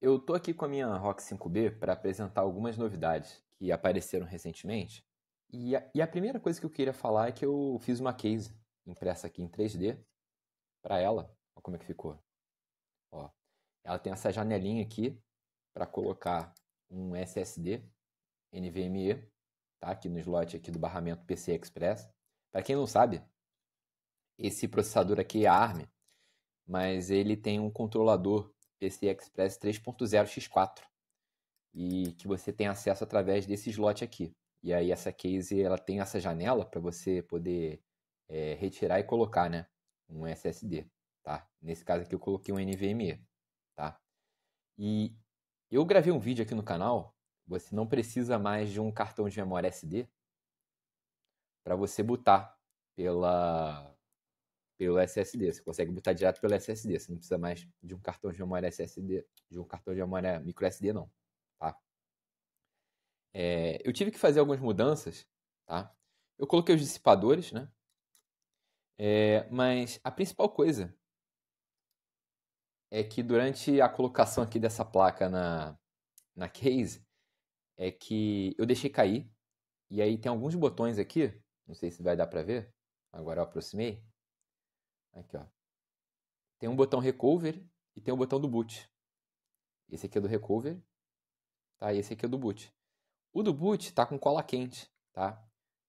Eu tô aqui com a minha Rock 5B para apresentar algumas novidades que apareceram recentemente. E a, e a, primeira coisa que eu queria falar é que eu fiz uma case impressa aqui em 3D para ela. Olha como é que ficou. Ó, ela tem essa janelinha aqui para colocar um SSD NVMe, tá? Aqui no slot aqui do barramento PC Express. Para quem não sabe, esse processador aqui é ARM, mas ele tem um controlador PCI Express 3.0 X4 e que você tem acesso através desse slot aqui. E aí essa case ela tem essa janela para você poder é, retirar e colocar, né, um SSD, tá? Nesse caso aqui eu coloquei um NVMe, tá? E eu gravei um vídeo aqui no canal. Você não precisa mais de um cartão de memória SD para você botar pela pelo SSD. Você consegue botar direto pelo SSD. Você não precisa mais de um cartão de memória SSD, de um cartão de memória micro SD, não. Tá? É, eu tive que fazer algumas mudanças, tá? Eu coloquei os dissipadores, né? É, mas a principal coisa é que durante a colocação aqui dessa placa na, na case, é que eu deixei cair. E aí tem alguns botões aqui, não sei se vai dar para ver, agora eu aproximei, Aqui, ó. Tem um botão recover e tem o um botão do boot. Esse aqui é do recover, tá? E esse aqui é do boot. O do boot tá com cola quente, tá?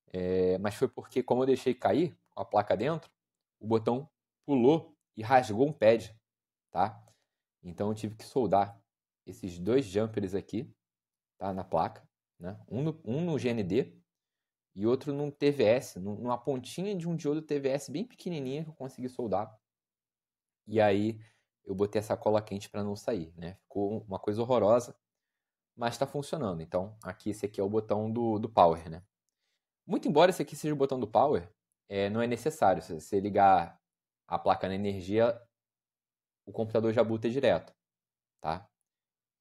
É, mas foi porque, como eu deixei cair com a placa dentro, o botão pulou e rasgou um pad, tá? Então eu tive que soldar esses dois jumpers aqui, tá? Na placa, né? Um no, um no GND e outro num TVS, numa pontinha de um diodo TVS bem pequenininha que eu consegui soldar. E aí eu botei essa cola quente para não sair, né? Ficou uma coisa horrorosa, mas está funcionando. Então, aqui esse aqui é o botão do, do power, né? Muito embora esse aqui seja o botão do power, é, não é necessário. Se você ligar a placa na energia, o computador já buta direto, tá?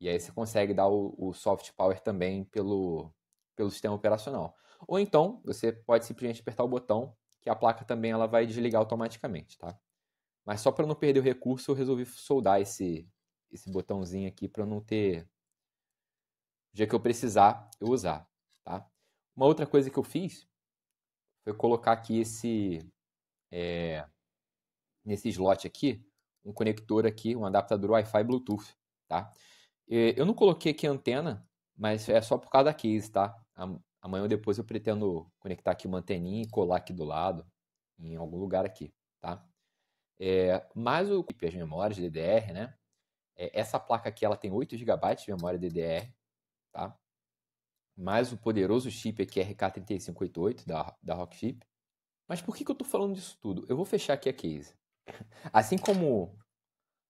E aí você consegue dar o, o soft power também pelo, pelo sistema operacional. Ou então, você pode simplesmente apertar o botão, que a placa também ela vai desligar automaticamente, tá? Mas só para não perder o recurso, eu resolvi soldar esse, esse botãozinho aqui para não ter... O dia que eu precisar, eu usar, tá? Uma outra coisa que eu fiz foi colocar aqui esse... É, nesse slot aqui, um conector aqui, um adaptador Wi-Fi Bluetooth, tá? Eu não coloquei aqui antena, mas é só por causa da case, tá? Amanhã ou depois eu pretendo conectar aqui uma anteninha e colar aqui do lado, em algum lugar aqui, tá? É, mas o IP, as memórias DDR, né? É, essa placa aqui, ela tem 8 GB de memória DDR, tá? Mais o poderoso chip aqui RK3588 da, da Rockchip. Mas por que, que eu estou falando disso tudo? Eu vou fechar aqui a case. Assim como,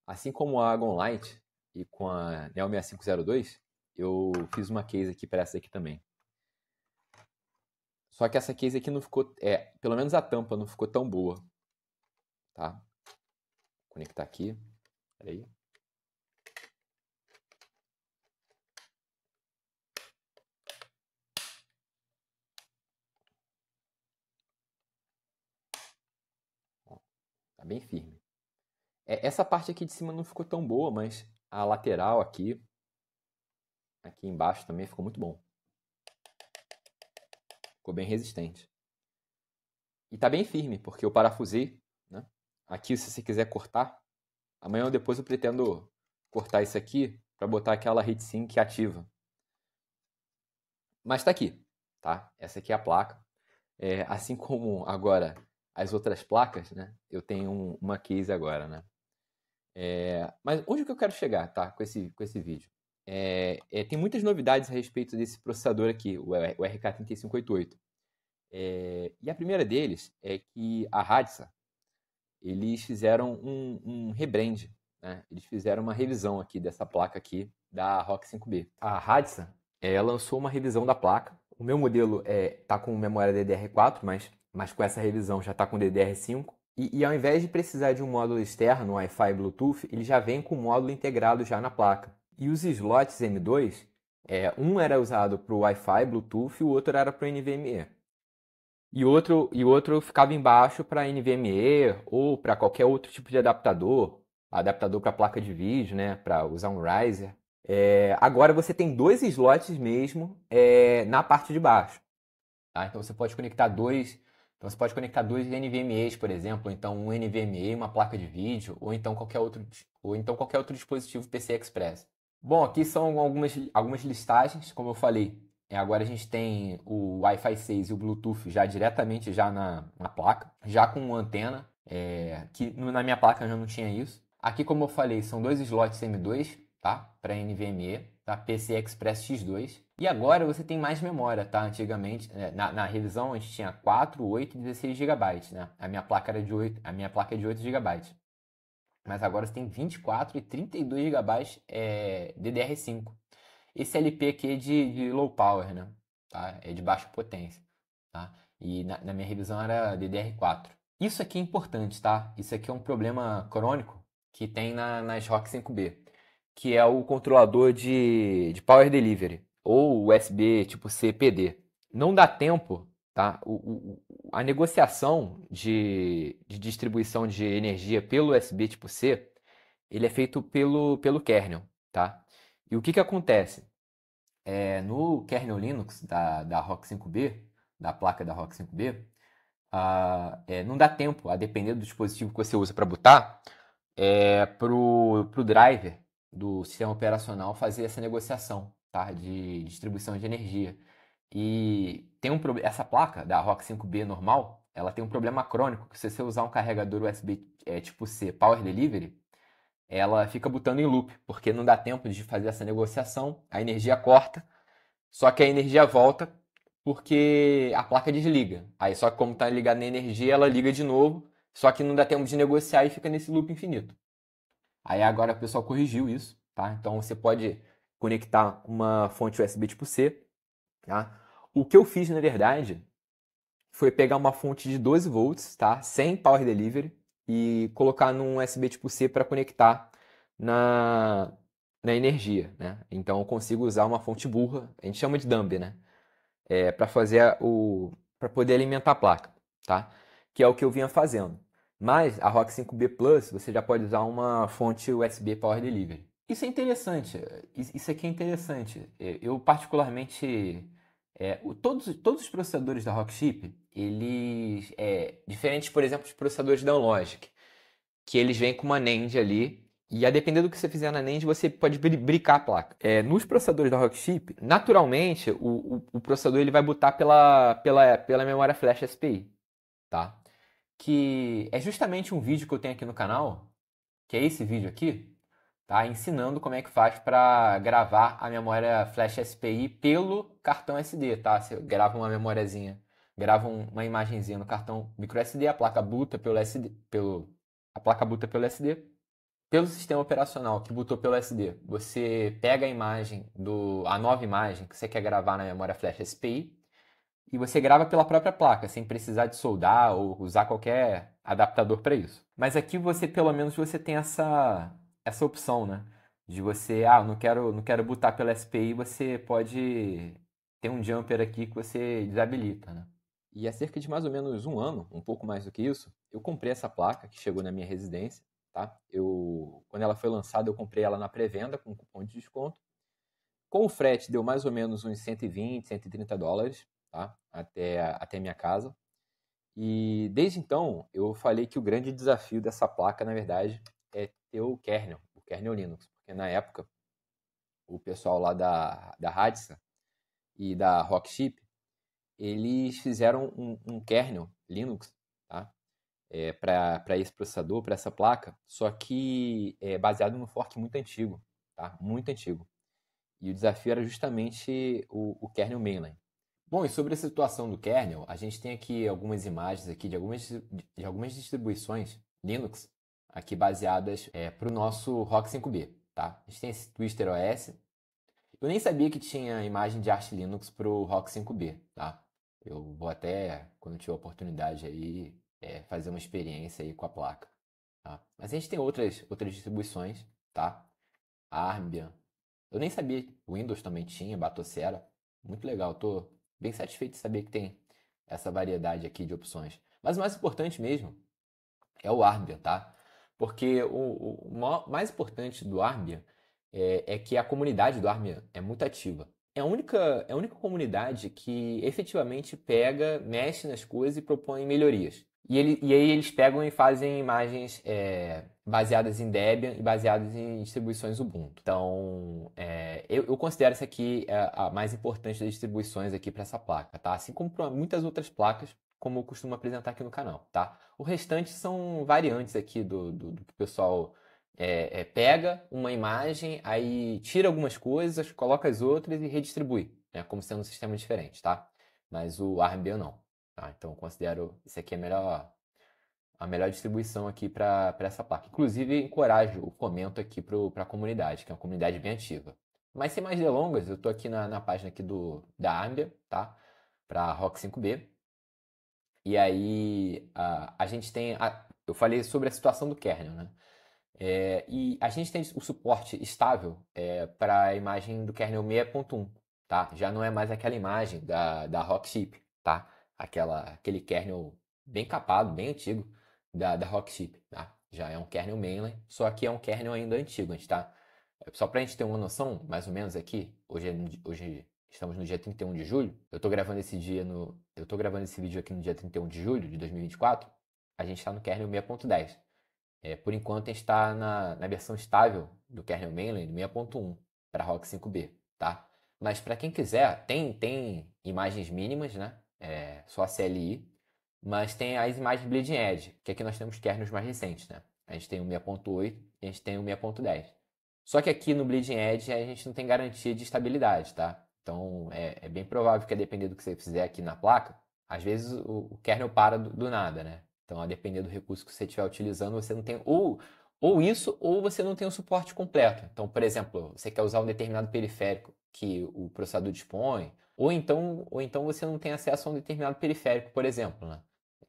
assim como a Agon Light e com a Neo 6502, eu fiz uma case aqui para essa aqui também. Só que essa case aqui não ficou, é, pelo menos a tampa não ficou tão boa, tá? Vou conectar aqui, peraí. tá bem firme. É, essa parte aqui de cima não ficou tão boa, mas a lateral aqui, aqui embaixo também ficou muito bom. Ficou bem resistente. E está bem firme, porque eu parafusei. Né? Aqui, se você quiser cortar, amanhã ou depois eu pretendo cortar isso aqui para botar aquela heat que ativa. Mas está aqui, tá? Essa aqui é a placa. É, assim como agora as outras placas, né? Eu tenho um, uma case agora, né? É, mas onde que eu quero chegar, tá? Com esse, com esse vídeo. É, é, tem muitas novidades a respeito desse processador aqui, o, o RK3588. É, e a primeira deles é que a Radsa, eles fizeram um, um rebrand, né? eles fizeram uma revisão aqui dessa placa aqui da ROC 5B. A Radsa é, lançou uma revisão da placa. O meu modelo está é, com memória DDR4, mas, mas com essa revisão já está com DDR5. E, e, ao invés de precisar de um módulo externo, Wi-Fi e Bluetooth, ele já vem com o módulo integrado já na placa. E os slots M2, é, um era usado para o Wi-Fi, Bluetooth, e o outro era para o NVMe. E outro, e outro ficava embaixo para NVMe ou para qualquer outro tipo de adaptador, adaptador para placa de vídeo, né, para usar um riser. É, agora você tem dois slots mesmo é, na parte de baixo. Tá? Então você pode conectar dois, então você pode conectar dois NVMe's, por exemplo, então um NVMe, uma placa de vídeo, ou então qualquer outro, ou então qualquer outro dispositivo PCI Express. Bom, aqui são algumas, algumas listagens, como eu falei. É, agora a gente tem o Wi-Fi 6 e o Bluetooth já diretamente já na, na placa, já com antena, é, que na minha placa já não tinha isso. Aqui, como eu falei, são dois slots M2, tá? Para NVMe, tá? PCI Express X2. E agora você tem mais memória, tá? Antigamente, é, na, na revisão a gente tinha 4, 8 e 16 GB, né? A minha placa era de 8, a minha placa é de 8 GB mas agora você tem 24 e 32 GB é, DDR5. Esse LP aqui é de, de, low power, né? Tá? É de baixa potência, tá? E na, na minha revisão era DDR4. Isso aqui é importante, tá? Isso aqui é um problema crônico que tem na, nas ROC 5B, que é o controlador de, de power delivery ou USB tipo CPD. Não dá tempo Tá? O, o, a negociação de, de, distribuição de energia pelo USB tipo C, ele é feito pelo, pelo kernel, tá? E o que, que acontece? É, no kernel Linux da, da ROC 5B, da placa da ROC 5B, ah, é, não dá tempo, a depender do dispositivo que você usa para botar, é, para o driver do sistema operacional fazer essa negociação tá? de distribuição de energia. E tem um problema. Essa placa da ROC 5B normal, ela tem um problema crônico que se você usar um carregador USB é, tipo C Power Delivery, ela fica botando em loop, porque não dá tempo de fazer essa negociação, a energia corta, só que a energia volta porque a placa desliga. Aí só que como está ligada na energia, ela liga de novo, só que não dá tempo de negociar e fica nesse loop infinito. Aí agora o pessoal corrigiu isso, tá? Então você pode conectar uma fonte USB tipo C Tá? O que eu fiz, na verdade, foi pegar uma fonte de 12 volts, tá? sem power delivery, e colocar num USB tipo C para conectar na, na energia. Né? Então eu consigo usar uma fonte burra, a gente chama de dumb, né? É, para fazer o. para poder alimentar a placa. Tá? Que é o que eu vinha fazendo. Mas a ROC 5B Plus você já pode usar uma fonte USB Power Delivery. Isso é interessante. Isso aqui é interessante. É, eu particularmente é, o, todos, todos os processadores da Rockchip, eles. É, diferentes, por exemplo, dos processadores da Unlogic, que eles vêm com uma NAND ali. E a depender do que você fizer na NAND, você pode brincar a placa. É, nos processadores da Rockchip, naturalmente, o, o, o, processador ele vai botar pela, pela, pela memória flash SPI, tá? Que é justamente um vídeo que eu tenho aqui no canal, que é esse vídeo aqui, tá? ensinando como é que faz para gravar a memória flash SPI pelo cartão SD, tá? Você grava uma memóriazinha, grava uma imagenzinha no cartão micro SD, a placa buta pelo SD, pelo a placa buta pelo SD, pelo sistema operacional que botou pelo SD. Você pega a imagem do a nova imagem que você quer gravar na memória flash SPI e você grava pela própria placa, sem precisar de soldar ou usar qualquer adaptador para isso. Mas aqui você pelo menos você tem essa essa opção, né? De você, ah, não quero, não quero botar pela SPI, você pode ter um jumper aqui que você desabilita, né? E há cerca de mais ou menos um ano, um pouco mais do que isso, eu comprei essa placa que chegou na minha residência, tá? Eu, quando ela foi lançada, eu comprei ela na pré-venda com cupom de desconto. Com o frete deu mais ou menos uns 120, 130 dólares, tá? Até, até minha casa. E desde então, eu falei que o grande desafio dessa placa, na verdade, ter o kernel, o kernel Linux, porque na época o pessoal lá da, da Radisson e da Rockchip, eles fizeram um, um kernel Linux tá? é, para esse processador, para essa placa, só que é baseado no fork muito antigo, tá? muito antigo. E o desafio era justamente o, o kernel mainline. Bom, e sobre a situação do kernel, a gente tem aqui algumas imagens aqui de algumas, de algumas distribuições Linux aqui baseadas é, para o nosso Rock 5B, tá? A gente tem esse Twister OS. Eu nem sabia que tinha imagem de Arch Linux para o Rock 5B, tá? Eu vou até, quando tiver oportunidade aí, é, fazer uma experiência aí com a placa. Tá? Mas a gente tem outras, outras distribuições, tá? Arbian. Eu nem sabia, o Windows também tinha, Batocera. Muito legal, tô bem satisfeito de saber que tem essa variedade aqui de opções. Mas o mais importante mesmo é o Arbian, tá? Porque o, o mais importante do Armia é, é, que a comunidade do Armia é muito ativa. É a, única, é a única comunidade que efetivamente pega, mexe nas coisas e propõe melhorias. E, ele, e aí eles pegam e fazem imagens é, baseadas em Debian e baseadas em distribuições Ubuntu. Então, é, eu, eu, considero essa aqui a, é, a mais importante das distribuições aqui para essa placa, tá? Assim como para muitas outras placas, como eu costumo apresentar aqui no canal, tá? O restante são variantes aqui do, do, do pessoal é, é, pega uma imagem, aí tira algumas coisas, coloca as outras e redistribui, né? Como sendo um sistema diferente, tá? Mas o RBA não. Tá? Então eu considero isso aqui a melhor, a melhor distribuição aqui para essa placa. Inclusive, encorajo o comento aqui para a comunidade, que é uma comunidade bem ativa. Mas sem mais delongas, eu estou aqui na, na, página aqui do, da Armbia, tá? Para Rock 5B. E aí a, a gente tem. A, eu falei sobre a situação do kernel, né? É, e a gente tem o suporte estável é, para a imagem do kernel 6.1, tá? Já não é mais aquela imagem da, da Rockchip, tá? Aquela, aquele kernel bem capado, bem antigo da, da Rockchip, tá? Já é um kernel mainline, só que é um kernel ainda antigo, a gente tá... É, só para a gente ter uma noção, mais ou menos aqui, hoje, é, hoje Estamos no dia 31 de julho. Eu tô gravando esse dia no. Eu tô gravando esse vídeo aqui no dia 31 de julho de 2024. A gente está no kernel 6.10. É, por enquanto a gente está na, na versão estável do kernel mainland 6.1 para Rock 5B, tá? Mas para quem quiser, tem, tem imagens mínimas, né? É, só a CLI, mas tem as imagens Bleeding Edge, que aqui nós temos kernels mais recentes, né? A gente tem o 6.8 e a gente tem o 6.10. Só que aqui no Bleeding Edge a gente não tem garantia de estabilidade, tá? Então, é, é, bem provável que, a depender do que você fizer aqui na placa, às vezes o, o kernel para do, do, nada, né? Então, a depender do recurso que você estiver utilizando, você não tem ou, ou isso, ou você não tem o suporte completo. Então, por exemplo, você quer usar um determinado periférico que o processador dispõe, ou então, ou então você não tem acesso a um determinado periférico, por exemplo, né?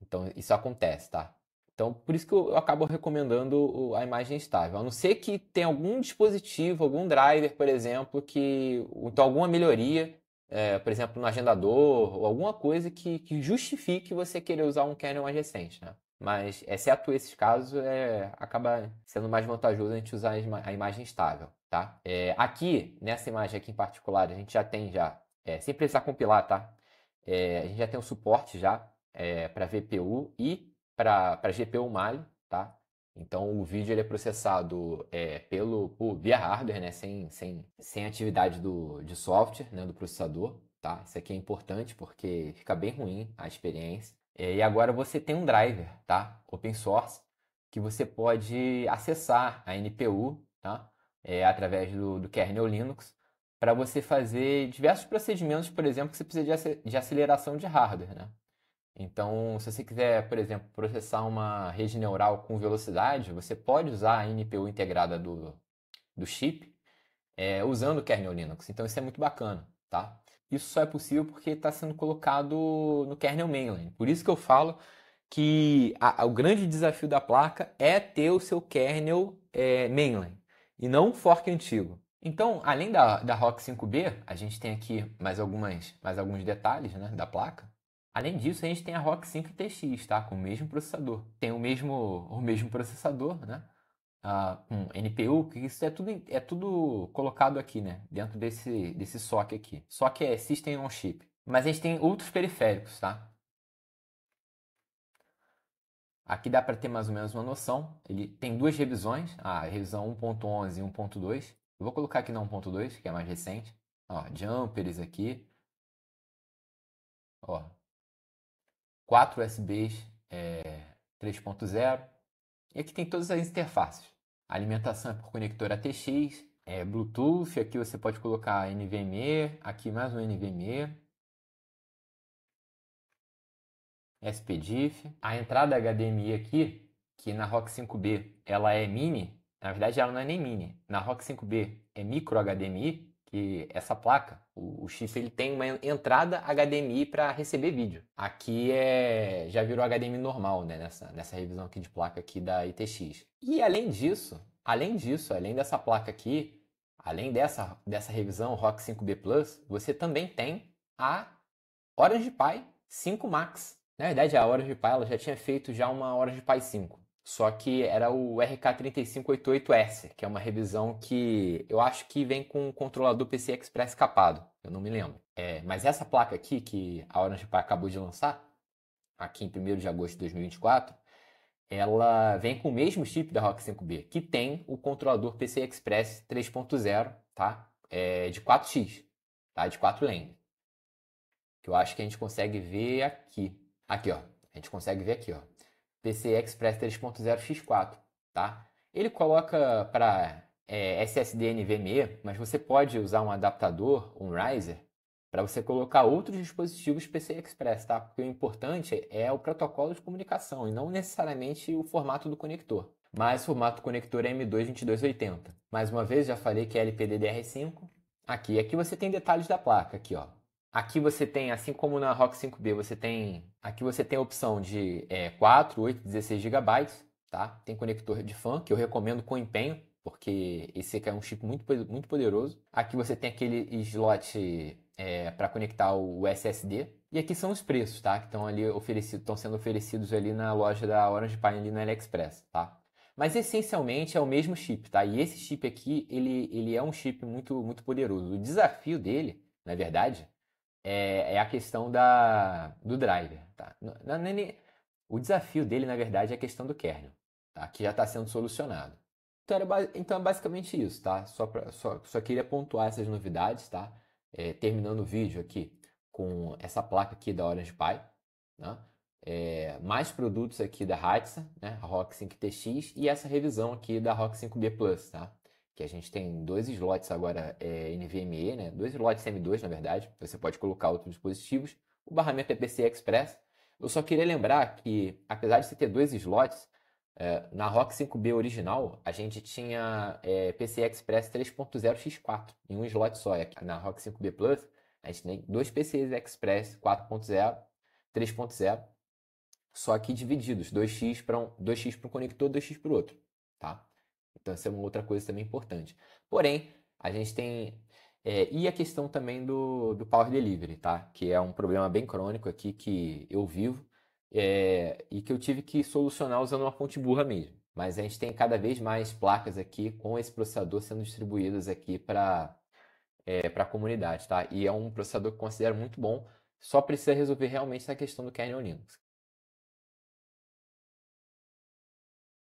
Então, isso acontece, tá? Então, por isso que eu, acabo recomendando a imagem estável. A não ser que tenha algum dispositivo, algum driver, por exemplo, que então alguma melhoria, é, por exemplo, no agendador, ou alguma coisa que, que justifique você querer usar um kernel mais recente, né? Mas, exceto esses casos, é, acaba sendo mais vantajoso a gente usar a imagem estável, tá? É, aqui, nessa imagem aqui em particular, a gente já tem já, é, sem precisar compilar, tá? É, a gente já tem o suporte já é, para VPU e para GPU Mali, tá? Então o vídeo ele é processado é, pelo por, via hardware, né? Sem, sem, sem atividade do, de software, né? Do processador, tá? Isso aqui é importante porque fica bem ruim a experiência. É, e agora você tem um driver, tá? Open source que você pode acessar a NPU, tá? É, através do, do kernel Linux para você fazer diversos procedimentos, por exemplo, que você precisa de, ac de aceleração de hardware, né? Então, se você quiser, por exemplo, processar uma rede neural com velocidade, você pode usar a NPU integrada do, do chip é, usando o kernel Linux. Então, isso é muito bacana, tá? Isso só é possível porque está sendo colocado no kernel mainline. Por isso que eu falo que a, o grande desafio da placa é ter o seu kernel é, mainline e não um fork antigo. Então, além da, da ROC 5B, a gente tem aqui mais, algumas, mais alguns detalhes né, da placa. Além disso, a gente tem a ROC 5 TX, tá? Com o mesmo processador. Tem o mesmo, o mesmo processador, né? Ah, com NPU, que isso é tudo, é tudo colocado aqui, né? Dentro desse, desse SOC aqui. SOC é System on Chip. Mas a gente tem outros periféricos, tá? Aqui dá para ter mais ou menos uma noção. Ele tem duas revisões, ah, a revisão 1.11 e 1.2. vou colocar aqui na 1.2, que é mais recente. Ó, jumpers aqui. Ó, quatro USBs é, 3.0. E aqui tem todas as interfaces. A alimentação é por conector ATX, é Bluetooth, aqui você pode colocar NVMe, aqui mais um NVMe. SPDIF. A entrada HDMI aqui, que na ROC 5B ela é mini, na verdade ela não é nem mini, na ROC 5B é micro HDMI, que essa placa, o, o chip, ele tem uma entrada HDMI para receber vídeo. Aqui é já virou HDMI normal, né? Nessa, nessa revisão aqui de placa aqui da ITX. E além disso, além disso, além dessa placa aqui, além dessa, dessa revisão ROC 5B Plus, você também tem a Orange Pi 5 Max. Na verdade, a Orange Pi ela já tinha feito já uma Orange Pi 5. Só que era o RK3588S, que é uma revisão que eu acho que vem com o um controlador PC Express capado, eu não me lembro. É, mas essa placa aqui, que a Orange Pi acabou de lançar, aqui em 1 de agosto de 2024, ela vem com o mesmo chip da Rock 5B, que tem o controlador PC Express 3.0, tá? É, de 4x, tá? De 4 lanes. Que eu acho que a gente consegue ver aqui. Aqui, ó. A gente consegue ver aqui, ó. PCI Express 3.0 X4, tá? Ele coloca para é, SSD NVMe, mas você pode usar um adaptador, um riser, para você colocar outros dispositivos PCI Express, tá? Porque o importante é o protocolo de comunicação e não necessariamente o formato do conector. Mas o formato do conector é M2-2280. Mais uma vez, já falei que é LPDDR5. Aqui, aqui você tem detalhes da placa, aqui ó, Aqui você tem, assim como na Rock 5B, você tem, aqui você tem a opção de é, 4, 8, 16 GB, tá? Tem conector de fan que eu recomendo com empenho, porque esse aqui é um chip muito, muito poderoso. Aqui você tem aquele slot é, para conectar o SSD. E aqui são os preços, tá? Que estão ali oferecidos, estão sendo oferecidos ali na loja da Orange Pine ali na AliExpress, tá? Mas essencialmente é o mesmo chip, tá? E esse chip aqui, ele, ele é um chip muito, muito poderoso. O desafio dele, na verdade, é, é a questão da, do driver. Tá? Na, na, é o desafio dele, na verdade, é a questão do kernel, tá? que já está sendo solucionado. Então, era, então é basicamente isso, tá? Só, pra, só, só queria pontuar essas novidades, tá? É, terminando o vídeo aqui com essa placa aqui da Orange Pi, né? É, mais produtos aqui da Hatsa, né? a ROC 5TX e essa revisão aqui da ROC 5B Plus, tá? que a gente tem dois slots agora é, NVMe, né? dois slots M2, na verdade, você pode colocar outros dispositivos, o barramento é PC Express. Eu só queria lembrar que, apesar de você ter dois slots, é, na ROC 5B original, a gente tinha é, Express 3.0x4 em um slot só. Na ROC 5B Plus, a gente tem dois PCs Express 4.0, 3.0, só que divididos, 2x para um, x para um conector, 2x para o outro, tá? Então, essa é uma outra coisa também importante. Porém, a gente tem. É, e a questão também do, do power delivery, tá? Que é um problema bem crônico aqui que eu vivo é, e que eu tive que solucionar usando uma fonte burra mesmo. Mas a gente tem cada vez mais placas aqui com esse processador sendo distribuídas aqui para é, para a comunidade, tá? E é um processador que eu considero muito bom, só precisa resolver realmente essa questão do kernel Linux.